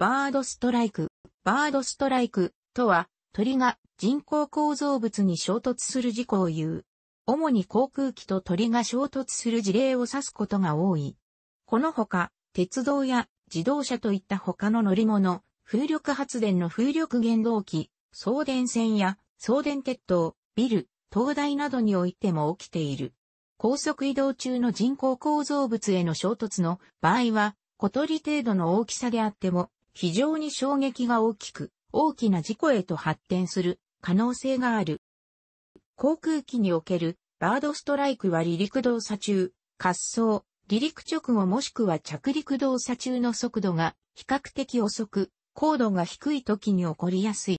バードストライク。バードストライクとは、鳥が人工構造物に衝突する事故を言う。主に航空機と鳥が衝突する事例を指すことが多い。このほか、鉄道や自動車といった他の乗り物、風力発電の風力原動機、送電線や送電鉄塔、ビル、灯台などにおいても起きている。高速移動中の人工構造物への衝突の場合は、小鳥程度の大きさであっても、非常に衝撃が大きく、大きな事故へと発展する可能性がある。航空機におけるバードストライクは離陸動作中、滑走、離陸直後もしくは着陸動作中の速度が比較的遅く、高度が低い時に起こりやすい。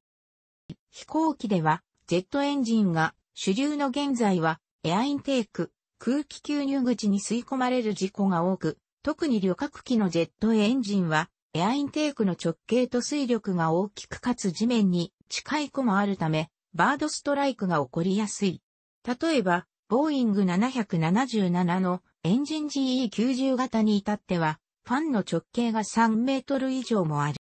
飛行機では、ジェットエンジンが主流の現在は、エアインテーク、空気吸入口に吸い込まれる事故が多く、特に旅客機のジェットエンジンはエアインテークの直径と水力が大きくかつ地面に近い子もあるため、バードストライクが起こりやすい。例えば、ボーイング777のエンジン GE90 型に至っては、ファンの直径が3メートル以上もある。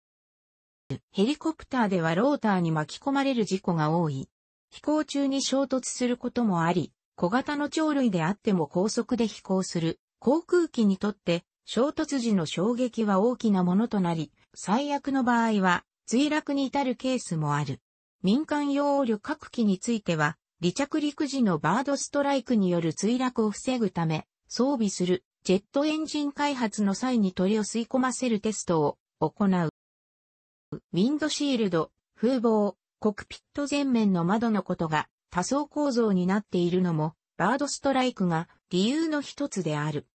ヘリコプターではローターに巻き込まれる事故が多い。飛行中に衝突することもあり、小型の鳥類であっても高速で飛行する航空機にとって衝突時の衝撃は大きなものとなり、最悪の場合は墜落に至るケースもある。民間用旅客機については、離着陸時のバードストライクによる墜落を防ぐため、装備するジェットエンジン開発の際に鳥を吸い込ませるテストを行う。ウィンドシールド、風防、コクピット前面の窓のことが多層構造になっているのも、バードストライクが理由の一つである。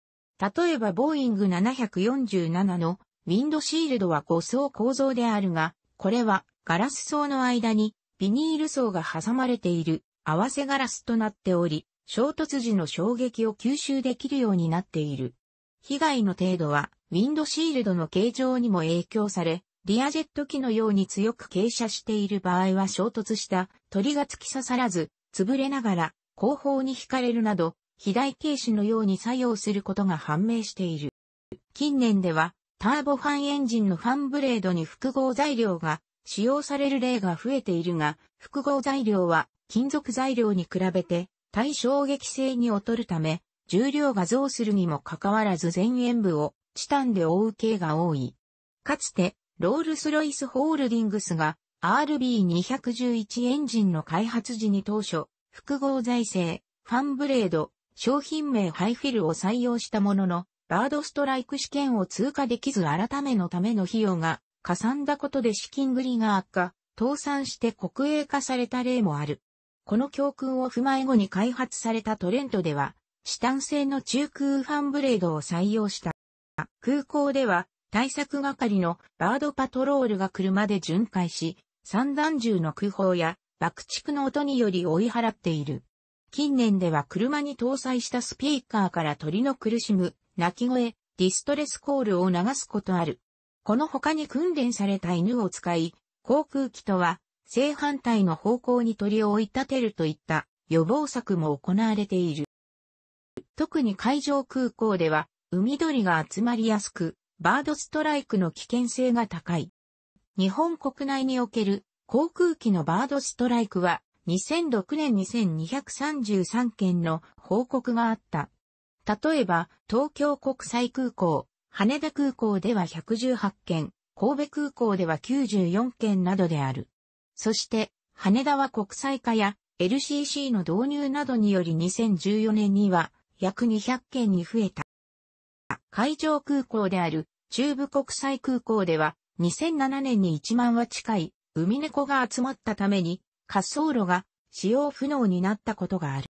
例えばボーイング747のウィンドシールドは5層構造であるが、これはガラス層の間にビニール層が挟まれている合わせガラスとなっており、衝突時の衝撃を吸収できるようになっている。被害の程度はウィンドシールドの形状にも影響され、リアジェット機のように強く傾斜している場合は衝突した鳥が突き刺さらず、潰れながら後方に引かれるなど肥大軽視のように作用することが判明している。近年では、ターボファンエンジンのファンブレードに複合材料が使用される例が増えているが、複合材料は金属材料に比べて対衝撃性に劣るため、重量が増するにもかかわらず前円部をチタンで覆う系が多い。かつて、ロールスロイスホールディングスが RB211 エンジンの開発時に当初、複合材製、ファンブレード、商品名ハイフィルを採用したものの、バードストライク試験を通過できず改めのための費用が、かさんだことで資金繰りが悪化、倒産して国営化された例もある。この教訓を踏まえ後に開発されたトレントでは、チタン製の中空ファンブレードを採用した。空港では、対策係のバードパトロールが車で巡回し、散弾銃の空砲や爆竹の音により追い払っている。近年では車に搭載したスピーカーから鳥の苦しむ、鳴き声、ディストレスコールを流すことある。この他に訓練された犬を使い、航空機とは正反対の方向に鳥を追い立てるといった予防策も行われている。特に海上空港では海鳥が集まりやすく、バードストライクの危険性が高い。日本国内における航空機のバードストライクは2006年2233件の報告があった。例えば、東京国際空港、羽田空港では118件、神戸空港では94件などである。そして、羽田は国際化や LCC の導入などにより2014年には約200件に増えた。海上空港である中部国際空港では2007年に1万は近い海猫が集まったために滑走路が使用不能になったことがある。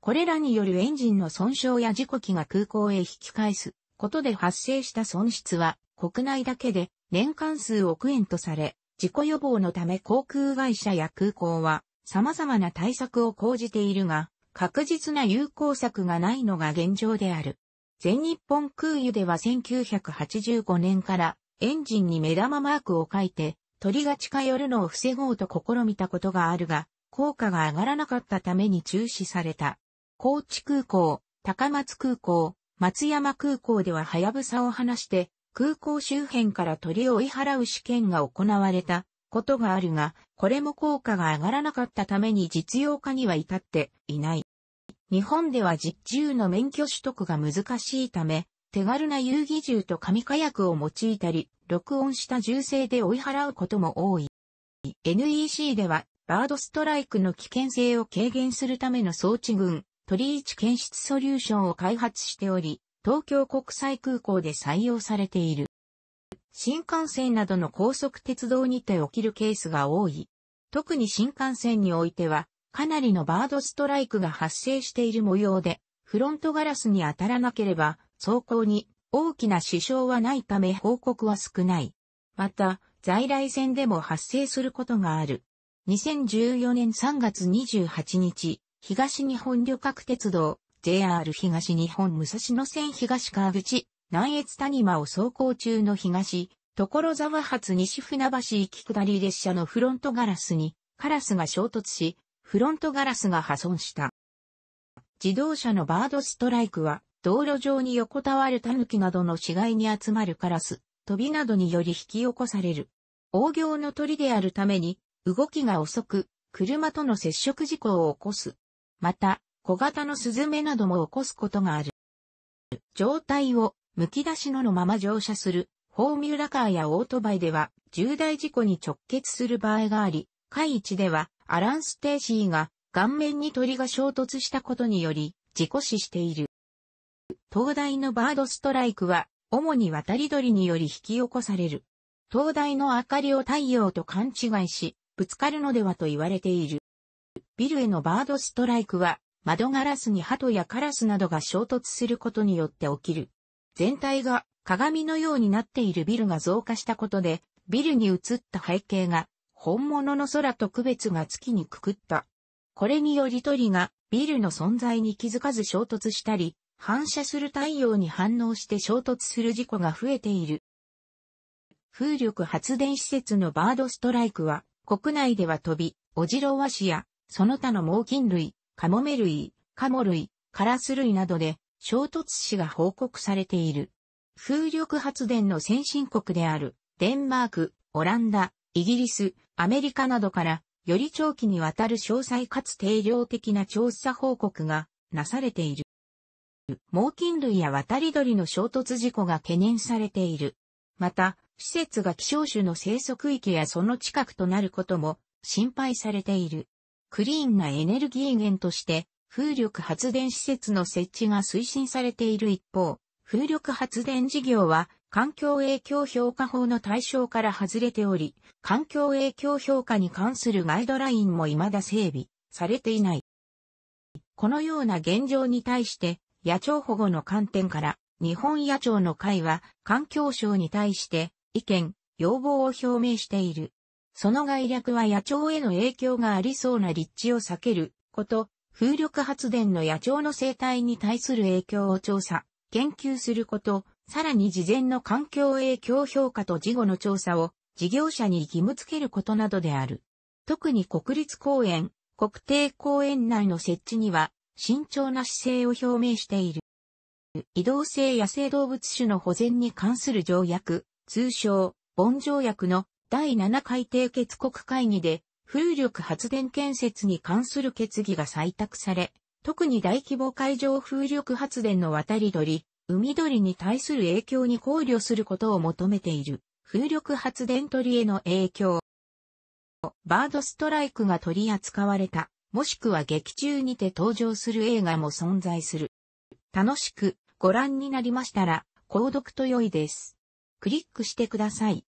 これらによるエンジンの損傷や事故機が空港へ引き返すことで発生した損失は国内だけで年間数億円とされ、事故予防のため航空会社や空港は様々な対策を講じているが、確実な有効策がないのが現状である。全日本空輸では1985年からエンジンに目玉マークを書いて鳥が近寄るのを防ごうと試みたことがあるが、効果が上がらなかったために中止された。高知空港、高松空港、松山空港では早草を放して、空港周辺から鳥を追い払う試験が行われたことがあるが、これも効果が上がらなかったために実用化には至っていない。日本では実銃の免許取得が難しいため、手軽な遊戯銃と紙火薬を用いたり、録音した銃声で追い払うことも多い。NEC では、バードストライクの危険性を軽減するための装置群、鳥市検出ソリューションを開発しており、東京国際空港で採用されている。新幹線などの高速鉄道にて起きるケースが多い。特に新幹線においては、かなりのバードストライクが発生している模様で、フロントガラスに当たらなければ、走行に大きな支障はないため報告は少ない。また、在来線でも発生することがある。2014年3月28日、東日本旅客鉄道、JR 東日本武蔵野線東川口、南越谷間を走行中の東、所沢発西船橋行き下り列車のフロントガラスに、カラスが衝突し、フロントガラスが破損した。自動車のバードストライクは、道路上に横たわるタヌキなどの死骸に集まるカラス、飛びなどにより引き起こされる。大行の鳥であるために、動きが遅く、車との接触事故を起こす。また、小型のスズメなども起こすことがある。状態を、むき出しののまま乗車する、フォーミュラカーやオートバイでは、重大事故に直結する場合があり、海一では、アラン・ステーシーが、顔面に鳥が衝突したことにより、事故死している。灯台のバードストライクは、主に渡り鳥により引き起こされる。灯台の明かりを太陽と勘違いし、ぶつかるのではと言われている。ビルへのバードストライクは、窓ガラスに鳩やカラスなどが衝突することによって起きる。全体が鏡のようになっているビルが増加したことで、ビルに映った背景が本物の空と区別が月にくくった。これにより鳥がビルの存在に気づかず衝突したり、反射する太陽に反応して衝突する事故が増えている。風力発電施設のバードストライクは、国内では飛び、オジロワシや、その他の猛禽類、カモメ類、カモ類、カラス類などで、衝突死が報告されている。風力発電の先進国である、デンマーク、オランダ、イギリス、アメリカなどから、より長期にわたる詳細かつ定量的な調査報告がなされている。猛禽類や渡り鳥の衝突事故が懸念されている。また、施設が希少種の生息域やその近くとなることも心配されている。クリーンなエネルギー源として風力発電施設の設置が推進されている一方、風力発電事業は環境影響評価法の対象から外れており、環境影響評価に関するガイドラインも未だ整備されていない。このような現状に対して野鳥保護の観点から、日本野鳥の会は環境省に対して意見、要望を表明している。その概略は野鳥への影響がありそうな立地を避けること、風力発電の野鳥の生態に対する影響を調査、研究すること、さらに事前の環境影響評価と事後の調査を事業者に義務付けることなどである。特に国立公園、国定公園内の設置には慎重な姿勢を表明している。移動性野生動物種の保全に関する条約、通称、ボン条約の第7回締結国会議で、風力発電建設に関する決議が採択され、特に大規模海上風力発電の渡り鳥、海鳥に対する影響に考慮することを求めている、風力発電鳥への影響。バードストライクが取り扱われた。もしくは劇中にて登場する映画も存在する。楽しくご覧になりましたら、購読と良いです。クリックしてください。